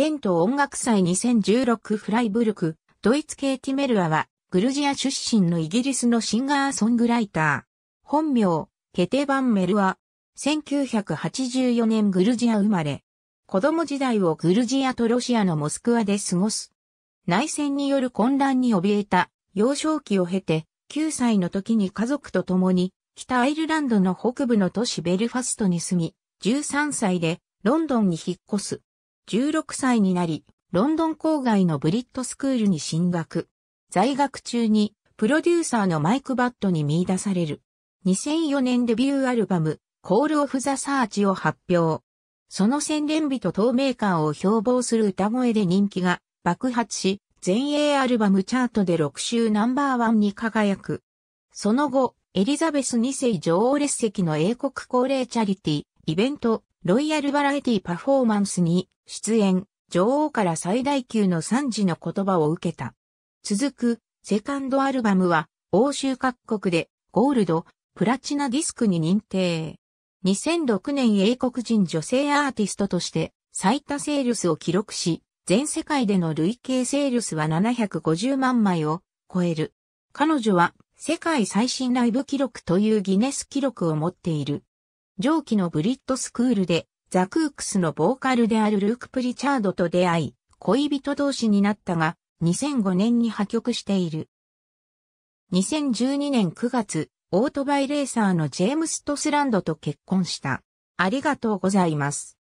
テント音楽祭2016フライブルク、ドイツ系ティメルアは、グルジア出身のイギリスのシンガーソングライター。本名、ケテバンメルア。1984年グルジア生まれ。子供時代をグルジアとロシアのモスクワで過ごす。内戦による混乱に怯えた幼少期を経て、9歳の時に家族と共に、北アイルランドの北部の都市ベルファストに住み、13歳でロンドンに引っ越す。16歳になり、ロンドン郊外のブリットスクールに進学。在学中に、プロデューサーのマイク・バットに見出される。2004年デビューアルバム、コール・オフ・ザ・サーチを発表。その洗練美と透明感を標榜する歌声で人気が爆発し、全英アルバムチャートで6週ナンバーワンに輝く。その後、エリザベス2世女王列席の英国高齢チャリティ、イベント、ロイヤルバラエティパフォーマンスに出演、女王から最大級の賛辞の言葉を受けた。続く、セカンドアルバムは、欧州各国で、ゴールド、プラチナディスクに認定。2006年英国人女性アーティストとして、最多セールスを記録し、全世界での累計セールスは750万枚を超える。彼女は世界最新ライブ記録というギネス記録を持っている。上記のブリットスクールで、ザ・クークスのボーカルであるルーク・プリチャードと出会い、恋人同士になったが、2005年に破局している。2012年9月、オートバイレーサーのジェームス・トスランドと結婚した。ありがとうございます。